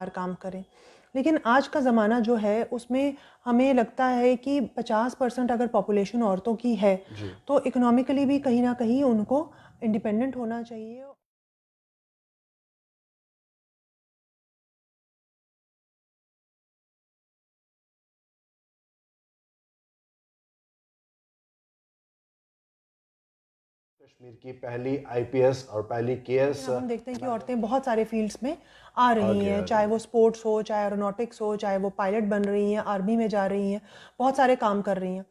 बाहर काम करें लेकिन आज का ज़माना जो है उसमें हमें लगता है कि 50 परसेंट अगर पॉपुलेशन औरतों की है तो इकोनॉमिकली भी कहीं ना कहीं उनको इंडिपेंडेंट होना चाहिए कश्मीर की पहली आईपीएस और पहली केएस हम देखते हैं कि औरतें बहुत सारे फील्ड्स में आ रही हैं चाहे वो स्पोर्ट्स हो चाहे एरोनॉटिक्स हो चाहे वो पायलट बन रही हैं आर्मी में जा रही हैं बहुत सारे काम कर रही हैं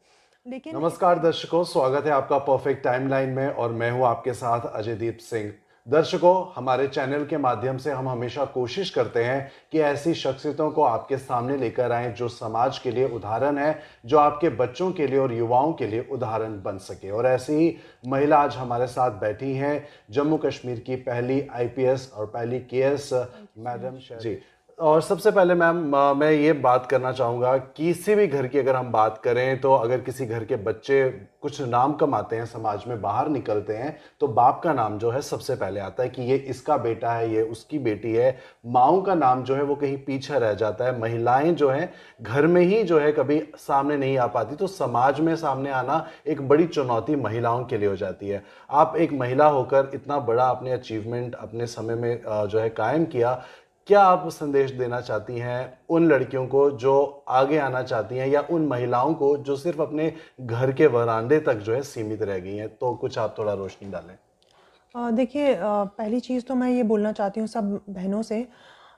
लेकिन नमस्कार दर्शकों स्वागत है आपका परफेक्ट टाइमलाइन में और मैं हूं आपके साथ अजयदीप सिंह दर्शकों हमारे चैनल के माध्यम से हम हमेशा कोशिश करते हैं कि ऐसी शख्सियतों को आपके सामने लेकर आएं जो समाज के लिए उदाहरण है जो आपके बच्चों के लिए और युवाओं के लिए उदाहरण बन सके और ऐसी ही महिला आज हमारे साथ बैठी हैं जम्मू कश्मीर की पहली आईपीएस और पहली केएस मैडम जी और सबसे पहले मैम मैं ये बात करना चाहूँगा किसी भी घर की अगर हम बात करें तो अगर किसी घर के बच्चे कुछ नाम कमाते हैं समाज में बाहर निकलते हैं तो बाप का नाम जो है सबसे पहले आता है कि ये इसका बेटा है ये उसकी बेटी है माओ का नाम जो है वो कहीं पीछे रह जाता है महिलाएं जो हैं घर में ही जो है कभी सामने नहीं आ पाती तो समाज में सामने आना एक बड़ी चुनौती महिलाओं के लिए हो जाती है आप एक महिला होकर इतना बड़ा अपने अचीवमेंट अपने समय में जो है कायम किया क्या आप संदेश देना चाहती हैं उन लड़कियों को जो आगे आना चाहती हैं या उन महिलाओं को जो सिर्फ अपने घर के वरांडे तक जो है सीमित रह गई हैं तो कुछ आप थोड़ा रोशनी डालें देखिए पहली चीज़ तो मैं ये बोलना चाहती हूँ सब बहनों से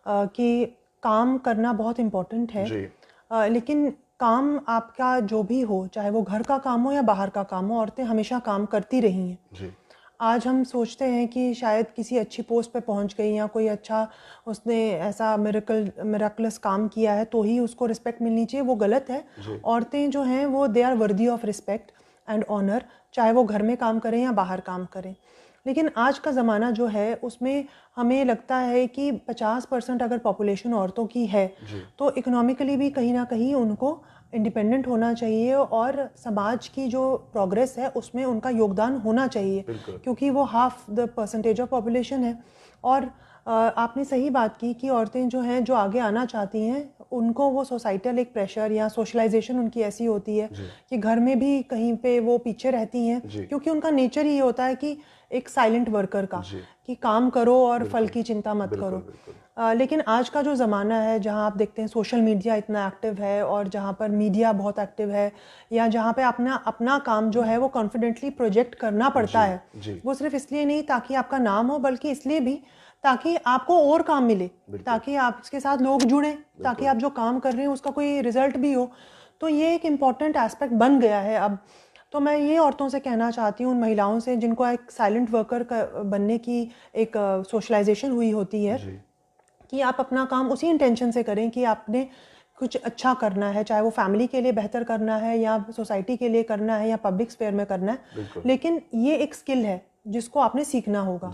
आ, कि काम करना बहुत इम्पोर्टेंट है जी। आ, लेकिन काम आपका जो भी हो चाहे वो घर का काम हो या बाहर का काम हो औरतें हमेशा काम करती रही हैं आज हम सोचते हैं कि शायद किसी अच्छी पोस्ट पे पहुंच गई या कोई अच्छा उसने ऐसा मेरेकल मेराकलस काम किया है तो ही उसको रिस्पेक्ट मिलनी चाहिए वो गलत है औरतें जो हैं वो they are worthy of respect and honour चाहे वो घर में काम करें या बाहर काम करें लेकिन आज का ज़माना जो है उसमें हमें लगता है कि 50 परसेंट अगर पॉपुलेशन औरतों की है तो इकोनॉमिकली भी कहीं ना कहीं उनको इंडिपेंडेंट होना चाहिए और समाज की जो प्रोग्रेस है उसमें उनका योगदान होना चाहिए क्योंकि वो half the percentage of population है और आपने सही बात की कि औरतें जो हैं जो आगे आना चाहती हैं उनको वो सोसाइटल एक प्रेशर या सोशलाइजेशन उनकी ऐसी होती है कि घर में भी कहीं पे वो पीछे रहती हैं क्योंकि उनका नेचर ही होता है कि एक साइलेंट वर्कर का कि काम करो और फल की चिंता मत बिल्कुल, करो बिल्कुल। आ, लेकिन आज का जो ज़माना है जहाँ आप देखते हैं सोशल मीडिया इतना एक्टिव है और जहाँ पर मीडिया बहुत एक्टिव है या जहाँ पे अपना अपना काम जो है वो कॉन्फिडेंटली प्रोजेक्ट करना पड़ता जी, है जी। वो सिर्फ इसलिए नहीं ताकि आपका नाम हो बल्कि इसलिए भी ताकि आपको और काम मिले ताकि आपके साथ लोग जुड़ें ताकि आप जो काम कर रहे हैं उसका कोई रिजल्ट भी हो तो ये एक इम्पॉर्टेंट एस्पेक्ट बन गया है अब तो मैं ये औरतों से कहना चाहती हूँ उन महिलाओं से जिनको एक साइलेंट वर्कर बनने की एक सोशलाइजेशन हुई होती है कि आप अपना काम उसी इंटेंशन से करें कि आपने कुछ अच्छा करना है चाहे वो फैमिली के लिए बेहतर करना है या सोसाइटी के लिए करना है या पब्लिक स्पेयर में करना है लेकिन ये एक स्किल है जिसको आपने सीखना होगा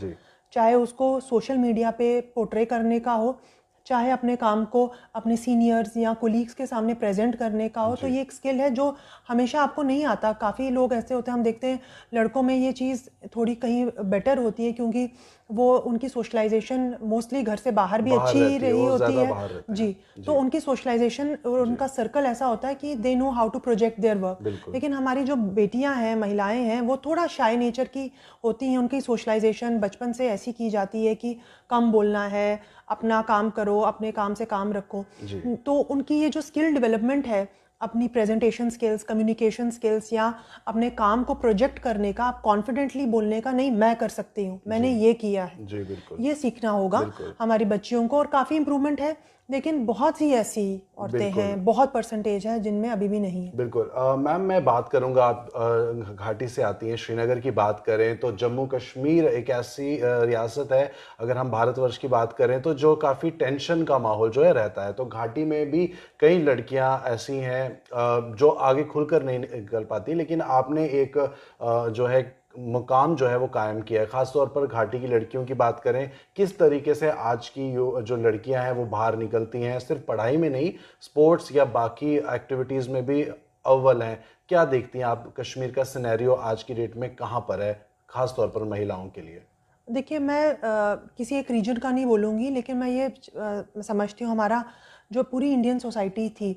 चाहे उसको सोशल मीडिया पे पोर्ट्रे करने का हो चाहे अपने काम को अपने सीनियर्स या कोलीग्स के सामने प्रेजेंट करने का हो तो ये एक स्किल है जो हमेशा आपको नहीं आता काफ़ी लोग ऐसे होते हैं हम देखते हैं लड़कों में ये चीज़ थोड़ी कहीं बेटर होती है क्योंकि वो उनकी सोशलाइजेशन मोस्टली घर से बाहर भी बाहर अच्छी रही होती है जी तो उनकी सोशलाइजेशन और उनका सर्कल ऐसा होता है कि they know how to project their work लेकिन हमारी जो बेटियां हैं महिलाएं हैं वो थोड़ा शाई नेचर की होती हैं उनकी सोशलाइजेशन बचपन से ऐसी की जाती है कि कम बोलना है अपना काम करो अपने काम से काम रखो तो उनकी ये जो स्किल डेवलपमेंट है अपनी प्रेजेंटेशन स्किल्स कम्युनिकेशन स्किल्स या अपने काम को प्रोजेक्ट करने का आप कॉन्फिडेंटली बोलने का नहीं मैं कर सकती हूँ मैंने ये किया है ये सीखना होगा हमारी बच्चियों को और काफ़ी इम्प्रूवमेंट है लेकिन बहुत ही ऐसी औरतें हैं बहुत परसेंटेज है जिनमें अभी भी नहीं है बिल्कुल मैम मैं बात करूंगा आप घाटी से आती हैं श्रीनगर की बात करें तो जम्मू कश्मीर एक ऐसी रियासत है अगर हम भारतवर्ष की बात करें तो जो काफ़ी टेंशन का माहौल जो है रहता है तो घाटी में भी कई लड़कियां ऐसी हैं जो आगे खुलकर नहीं निकल पाती लेकिन आपने एक जो है मुकाम जो है वो कायम किया है ख़ासतौर पर घाटी की लड़कियों की बात करें किस तरीके से आज की जो लड़कियां हैं वो बाहर निकलती हैं सिर्फ पढ़ाई में नहीं स्पोर्ट्स या बाकी एक्टिविटीज़ में भी अव्वल हैं क्या देखती हैं आप कश्मीर का सिनेरियो आज की डेट में कहाँ पर है ख़ासतौर पर महिलाओं के लिए देखिए मैं आ, किसी एक रीजन का नहीं बोलूँगी लेकिन मैं ये आ, समझती हूँ हमारा जो पूरी इंडियन सोसाइटी थी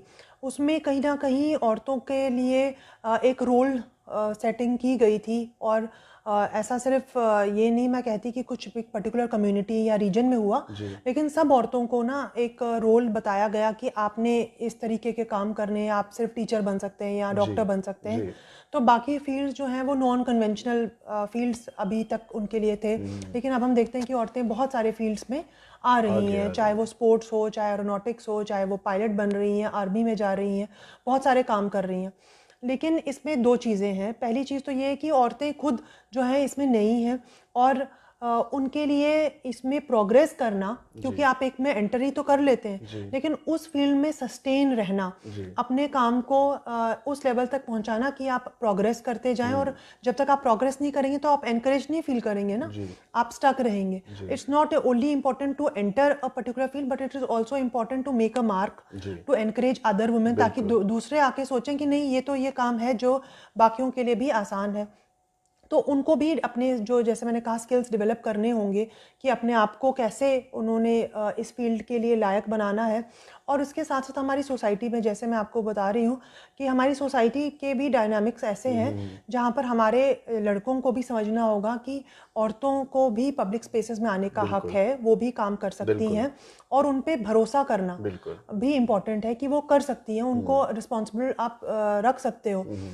उसमें कहीं ना कहीं औरतों के लिए आ, एक रोल सेटिंग की गई थी और ऐसा सिर्फ ये नहीं मैं कहती कि कुछ एक पर्टिकुलर कम्युनिटी या रीजन में हुआ लेकिन सब औरतों को ना एक रोल बताया गया कि आपने इस तरीके के काम करने हैं आप सिर्फ टीचर बन सकते हैं या डॉक्टर बन सकते हैं तो बाकी फील्ड्स जो हैं वो नॉन कन्वेंशनल फील्ड्स अभी तक उनके लिए थे हम्म। लेकिन अब हम देखते हैं कि औरतें बहुत सारे फील्ड्स में आ रही हैं चाहे वो स्पोर्ट्स हो चाहे एरोनोटिक्स हो चाहे वो पायलट बन रही हैं आर्मी में जा रही हैं बहुत सारे काम कर रही हैं लेकिन इसमें दो चीज़ें हैं पहली चीज़ तो ये है कि औरतें खुद जो हैं इसमें नहीं हैं और उनके लिए इसमें प्रोग्रेस करना क्योंकि आप एक में एंटर ही तो कर लेते हैं लेकिन उस फील्ड में सस्टेन रहना अपने काम को उस लेवल तक पहुंचाना कि आप प्रोग्रेस करते जाएं और जब तक आप प्रोग्रेस नहीं करेंगे तो आप एनकरेज नहीं फील करेंगे ना आप स्टक रहेंगे it's not only important to enter a particular field but it is also important to make a mark to encourage other women ताकि दूसरे आके सोचें कि नहीं ये तो ये काम है जो बाकियों के लिए भी आसान है तो उनको भी अपने जो जैसे मैंने कहा स्किल्स डेवलप करने होंगे कि अपने आप को कैसे उन्होंने इस फील्ड के लिए लायक बनाना है और उसके साथ साथ हमारी सोसाइटी में जैसे मैं आपको बता रही हूँ कि हमारी सोसाइटी के भी डायनामिक्स ऐसे हैं हम्म। जहाँ पर हमारे लड़कों को भी समझना होगा कि औरतों को भी पब्लिक स्पेसेस में आने का हक है वो भी काम कर सकती हैं और उन पर भरोसा करना भी इम्पॉर्टेंट है कि वो कर सकती हैं उनको रिस्पॉन्सिबल हम्म। आप रख सकते हो हम्म।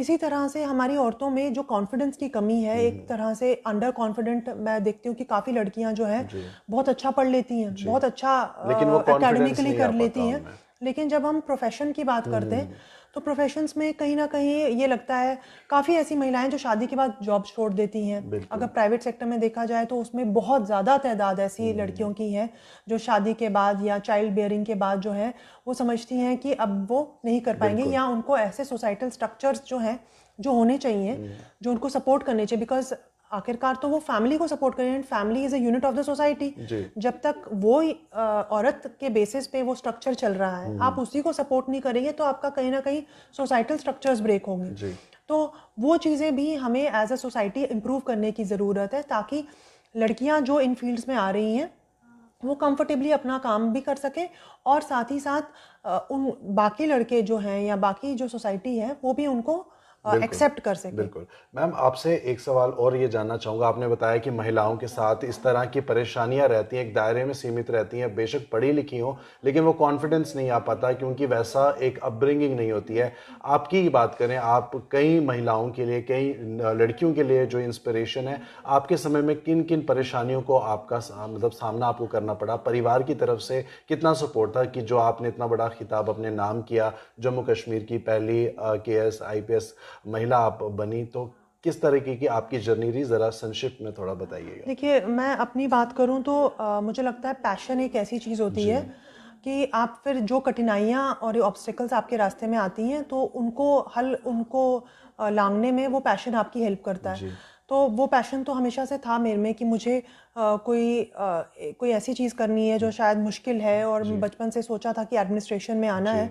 इसी तरह से हमारी औरतों में जो कॉन्फिडेंस की कमी है एक हम्म। तरह से अंडर कॉन्फिडेंट मैं देखती हूँ कि काफ़ी लड़कियाँ जो हैं बहुत अच्छा पढ़ लेती हैं बहुत अच्छा एकेडमिकली कर लेती हैं लेकिन जब हम प्रोफेशन की बात हम्म, करते हैं हम्म, हम्म। तो प्रोफेशंस में कहीं ना कहीं ये लगता है काफ़ी ऐसी महिलाएं जो शादी के बाद जॉब छोड़ देती हैं अगर प्राइवेट सेक्टर में देखा जाए तो उसमें बहुत ज़्यादा तादाद ऐसी लड़कियों की है जो शादी के बाद या चाइल्ड बियरिंग के बाद जो है वो समझती हैं कि अब वो नहीं कर पाएंगे या उनको ऐसे सोसाइटल स्ट्रक्चर्स जो हैं जो होने चाहिए जो उनको सपोर्ट करने चाहिए बिकॉज आखिरकार तो वो फैमिली को सपोर्ट करें and family is a unit of the society जब तक वो औरत के बेसिस पे वो स्ट्रक्चर चल रहा है हम्म। आप उसी को सपोर्ट नहीं करेंगे तो आपका कहीं ना कहीं सोसाइटल स्ट्रक्चर्स ब्रेक होंगे तो वो चीज़ें भी हमें एज अ सोसाइटी इम्प्रूव करने की ज़रूरत है ताकि लड़कियाँ जो इन फील्ड्स में आ रही हैं वो कंफर्टेबली अपना काम भी कर सकें और साथ ही साथ उन बाकी लड़के जो हैं या बाकी जो सोसाइटी है वो भी उनको एक्सेप्ट कर सकें बिल्कुल मैम आपसे एक सवाल और ये जानना चाहूँगा आपने बताया कि महिलाओं के साथ इस तरह की परेशानियाँ रहती हैं एक दायरे में सीमित रहती हैं बेशक पढ़ी लिखी हो लेकिन वो कॉन्फिडेंस नहीं आ पाता क्योंकि वैसा एक अपब्रिंगिंग नहीं होती है आपकी ही बात करें आप कई महिलाओं के लिए कई लड़कियों के लिए जो इंस्पिरेशन है आपके समय में किन किन परेशानियों को आपका मतलब सामना आपको करना पड़ा परिवार की तरफ से कितना सपोर्ट था कि जो आपने इतना बड़ा खिताब अपने नाम किया जम्मू कश्मीर की पहली के एस आई पी एस महिला आप बनी तो किस तरीके की आपकी जर्नी रही ज़रा संक्षिप्त में थोड़ा बताइए देखिए मैं अपनी बात करूँ तो आ, मुझे लगता है पैशन एक ऐसी चीज़ होती है कि आप फिर जो कठिनाइयाँ और ऑब्स्टिकल्स आपके रास्ते में आती हैं तो उनको हल उनको लांगने में वो पैशन आपकी हेल्प करता है तो वो पैशन तो हमेशा से था मेरे में कि मुझे आ, कोई आ, कोई ऐसी चीज़ करनी है जो शायद मुश्किल है और बचपन से सोचा था कि एडमिनिस्ट्रेशन में आना है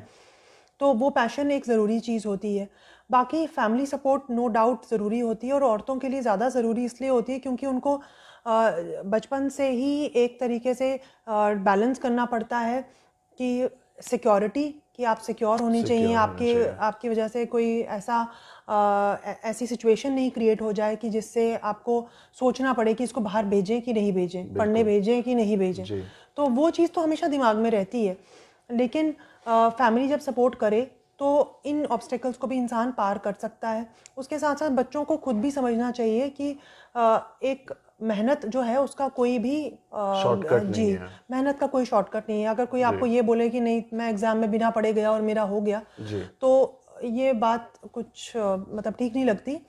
तो वो पैशन एक ज़रूरी चीज़ होती है बाकी फैमिली सपोर्ट नो डाउट ज़रूरी होती है और औरतों के लिए ज़्यादा ज़रूरी इसलिए होती है क्योंकि उनको बचपन से ही एक तरीके से बैलेंस करना पड़ता है कि सिक्योरिटी कि आप सिक्योर होनी चाहिए आपके आपकी वजह से कोई ऐसा आ, ऐसी सिचुएशन नहीं क्रिएट हो जाए कि जिससे आपको सोचना पड़े कि इसको बाहर भेजें कि नहीं भेजें पढ़ने भेजें कि नहीं भेजें तो वो चीज़ तो हमेशा दिमाग में रहती है लेकिन आ, फैमिली जब सपोर्ट करे तो इन ऑब्स्टेकल्स को भी इंसान पार कर सकता है उसके साथ साथ बच्चों को खुद भी समझना चाहिए कि एक मेहनत जो है उसका कोई भी जी मेहनत का कोई शॉर्टकट नहीं है अगर कोई आपको ये बोले कि नहीं मैं एग्ज़ाम में बिना पढ़े गया और मेरा हो गया तो ये बात कुछ मतलब ठीक नहीं लगती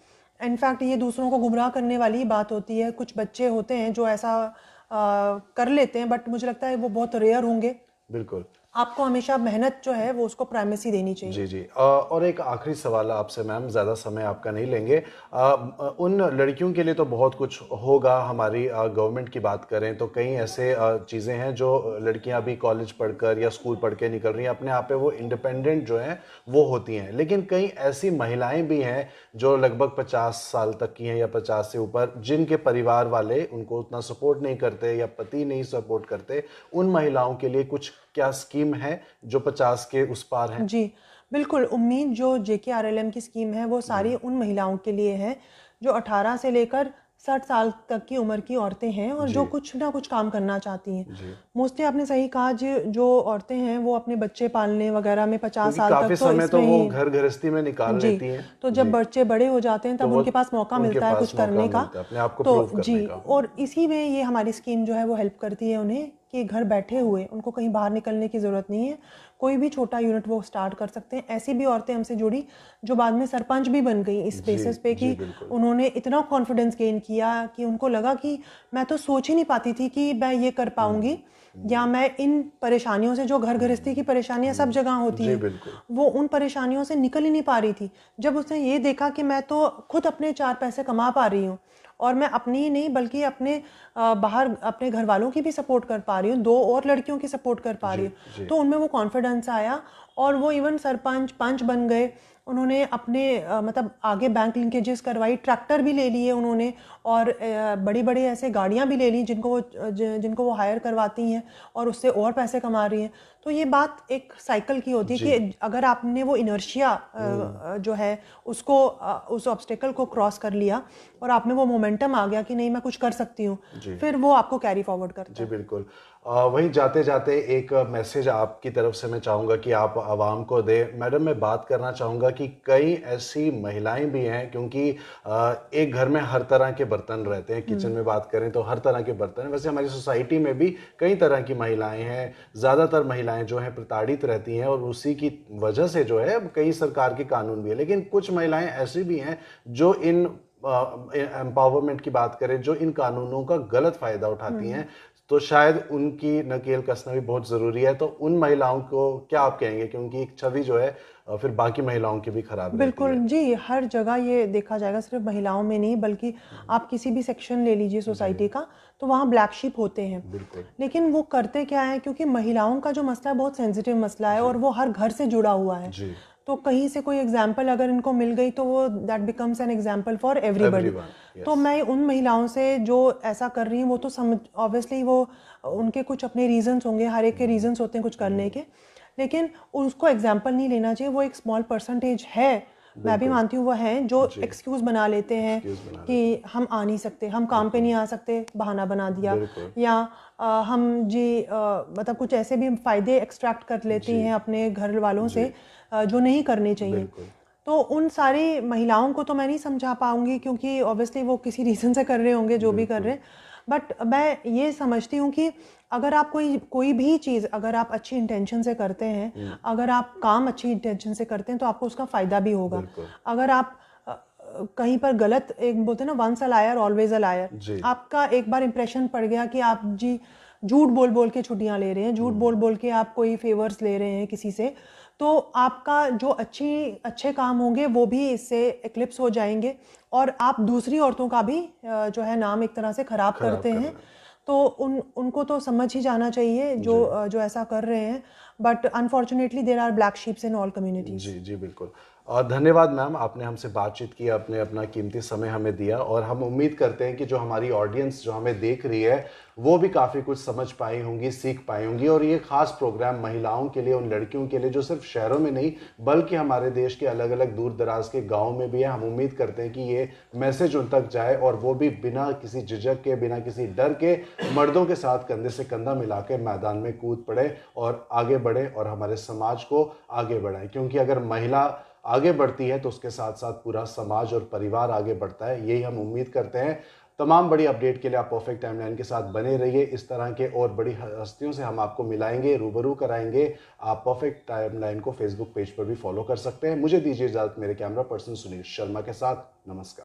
इनफैक्ट ये दूसरों को गुमराह करने वाली बात होती है कुछ बच्चे होते हैं जो ऐसा आ, कर लेते हैं बट मुझे लगता है वो बहुत रेयर होंगे बिल्कुल आपको हमेशा मेहनत जो है वो उसको प्राइमेसी देनी चाहिए जी जी आ, और एक आखिरी सवाल आपसे मैम ज़्यादा समय आपका नहीं लेंगे आ, उन लड़कियों के लिए तो बहुत कुछ होगा हमारी गवर्नमेंट की बात करें तो कई ऐसे चीज़ें हैं जो लड़कियां अभी कॉलेज पढ़कर या स्कूल पढ़ के निकल रही हैं अपने आप पे वो इंडिपेंडेंट जो हैं वो होती हैं लेकिन कई ऐसी महिलाएँ भी हैं जो लगभग पचास साल तक की हैं या पचास से ऊपर जिनके परिवार वाले उनको उतना सपोर्ट नहीं करते या पति नहीं सपोर्ट करते उन महिलाओं के लिए कुछ क्या स्कीम है जो पचास के उस पार है जी बिल्कुल उम्मीद जो J K R L M की स्कीम है वो सारी हम्म। उन महिलाओं के लिए है जो अठारह से लेकर साठ साल तक की उम्र की औरतें हैं और जो कुछ ना कुछ काम करना चाहती हैं मोस्टली आपने सही कहा जो औरतें हैं वो अपने बच्चे पालने वगैरह में पचास साल तक तो, तो इसमें तो वो घर गृहस्थी में निकाल जी, लेती हैं तो जब बच्चे बड़े हो जाते हैं तो तब तो उनके पास मौका उनके मिलता है कुछ करने का तो जी और इसी में ये हमारी स्कीम जो है वो हेल्प करती है उन्हें कि घर बैठे हुए उनको कहीं बाहर निकलने की ज़रूरत नहीं है कोई भी छोटा यूनिट वो स्टार्ट कर सकते हैं ऐसी भी औरतें हमसे जुड़ी जो बाद में सरपंच भी बन गई इस बेसिस पे कि उन्होंने इतना कॉन्फिडेंस गेन किया कि उनको लगा कि मैं तो सोच ही नहीं पाती थी कि मैं ये कर पाऊँगी हम्म, हम्म। या मैं इन परेशानियों से जो घर हम्म, गृहस्थी की परेशानियाँ सब जगह होती हैं वो उन परेशानियों से निकल ही नहीं पा रही थी जब उसने ये देखा कि मैं तो खुद अपने चार पैसे कमा पा रही हूँ और मैं अपनी ही नहीं बल्कि अपने बाहर अपने घर वालों की भी सपोर्ट कर पा रही हूँ दो और लड़कियों की सपोर्ट कर पा रही हूँ तो उनमें वो कॉन्फिडेंस आया और वो इवन सरपंच पंच बन गए उन्होंने अपने मतलब आगे बैंक लिंकेजेस करवाई ट्रैक्टर भी ले लिए उन्होंने और बड़ी बड़ी ऐसे गाड़ियाँ भी ले ली जिनको वो जिनको वो हायर करवाती हैं और उससे और पैसे कमा रही हैं तो ये बात एक साइकिल की होती है कि अगर आपने वो इनर्शिया हम्म। जो है उसको उस ऑब्स्टेकल को क्रॉस कर लिया और आप में वो मोमेंटम आ गया कि नहीं मैं कुछ कर सकती हूँ फिर वो आपको कैरी फॉरवर्ड कर जी बिल्कुल वहीं जाते जाते एक मैसेज आपकी तरफ से मैं चाहूँगा कि आप आवाम को दे मैडम मैं बात करना चाहूँगा कि कई ऐसी महिलाएं भी हैं क्योंकि एक घर में हर तरह के बर्तन रहते हैं किचन हम्म। में बात करें तो हर तरह के बर्तन वैसे हमारी सोसाइटी में भी कई तरह की महिलाएं हैं ज़्यादातर महिलाएं जो हैं प्रताड़ित रहती हैं और उसी की वजह से जो है कई सरकार के कानून भी है लेकिन कुछ महिलाएँ ऐसी भी हैं जो इन एम्पावरमेंट uh, की बात करें जो इन कानूनों का गलत फ़ायदा उठाती हम्म। हैं तो शायद उनकी नकेल कसना भी बहुत ज़रूरी है तो उन महिलाओं को क्या आप कहेंगे कि उनकी एक छवि जो है फिर बाकी महिलाओं की भी खराब बिल्कुल जी हर जगह ये देखा जाएगा सिर्फ महिलाओं में नहीं बल्कि आप किसी भी सेक्शन ले लीजिए सोसाइटी का तो वहाँ ब्लैक शीप होते हैं लेकिन वो करते क्या है क्योंकि महिलाओं का जो मसला है बहुत सेंसिटिव मसला है और वो हर घर से जुड़ा हुआ है तो कहीं से कोई एग्जाम्पल अगर इनको मिल गई तो वो that becomes an example for everybody तो मैं उन महिलाओं से जो ऐसा कर रही हैं वो तो समझ ऑब्वियसली वो उनके कुछ अपने रीजंस होंगे हर एक के रीजंस होते हैं कुछ करने के लेकिन उसको एग्जाम्पल नहीं लेना चाहिए वो एक स्मॉल परसेंटेज है मैं भी मानती हूँ वो हैं जो एक्सक्यूज बना लेते हैं बना कि हम आ नहीं सकते हम काम पे नहीं आ सकते बहाना बना दिया या आ, हम जी मतलब कुछ ऐसे भी फ़ायदे एक्सट्रैक्ट कर लेती हैं अपने घर वालों से जो नहीं करने चाहिए तो उन सारी महिलाओं को तो मैं नहीं समझा पाऊंगी क्योंकि ऑब्वियसली वो किसी रीज़न से कर रहे होंगे जो भी कर रहे हैं बट मैं ये समझती हूँ कि अगर आप कोई कोई भी चीज़ अगर आप अच्छी इंटेंशन से करते हैं हम्म। अगर आप काम अच्छी इंटेंशन से करते हैं तो आपको उसका फ़ायदा भी होगा अगर आप कहीं पर गलत एक बोलते हैं ना once a liar always a liar आपका एक बार इम्प्रेशन पड़ गया कि आप जी झूठ बोल बोल के छुट्टियाँ ले रहे हैं झूठ हम्म। बोल बोल के आप कोई फेवर्स ले रहे हैं किसी से तो आपका जो अच्छी अच्छे काम होंगे वो भी इससे एक्लिप्स हो जाएंगे और आप दूसरी औरतों का भी जो है नाम एक तरह से खराब, करते करते हैं तो उन उनको तो समझ ही जाना चाहिए जो जो ऐसा कर रहे हैं but unfortunately there are black sheeps in all communities जी जी बिल्कुल और धन्यवाद मैम आपने हमसे बातचीत की आपने अपना कीमती समय हमें दिया और हम उम्मीद करते हैं कि जो हमारी ऑडियंस जो हमें देख रही है वो भी काफ़ी कुछ समझ पाई होंगी सीख पाई होंगी और ये खास प्रोग्राम महिलाओं के लिए उन लड़कियों के लिए जो सिर्फ शहरों में नहीं बल्कि हमारे देश के अलग अलग दूर दराज के गाँव में भी है हम उम्मीद करते हैं कि ये मैसेज उन तक जाए और वो भी बिना किसी झिझक के बिना किसी डर के मर्दों के साथ कंधे से कंधा मिला के मैदान में कूद पड़े और आगे बढ़े और हमारे समाज को आगे बढ़ाएं क्योंकि अगर महिला आगे बढ़ती है तो उसके साथ साथ पूरा समाज और परिवार आगे बढ़ता है यही हम उम्मीद करते हैं तमाम बड़ी अपडेट के लिए आप परफेक्ट टाइमलाइन के साथ बने रहिए इस तरह के और बड़ी हस्तियों से हम आपको मिलाएंगे रूबरू कराएंगे आप परफेक्ट टाइमलाइन को फेसबुक पेज पर भी फॉलो कर सकते हैं मुझे दीजिए इजाजत मेरे कैमरा पर्सन सुनील शर्मा के साथ नमस्कार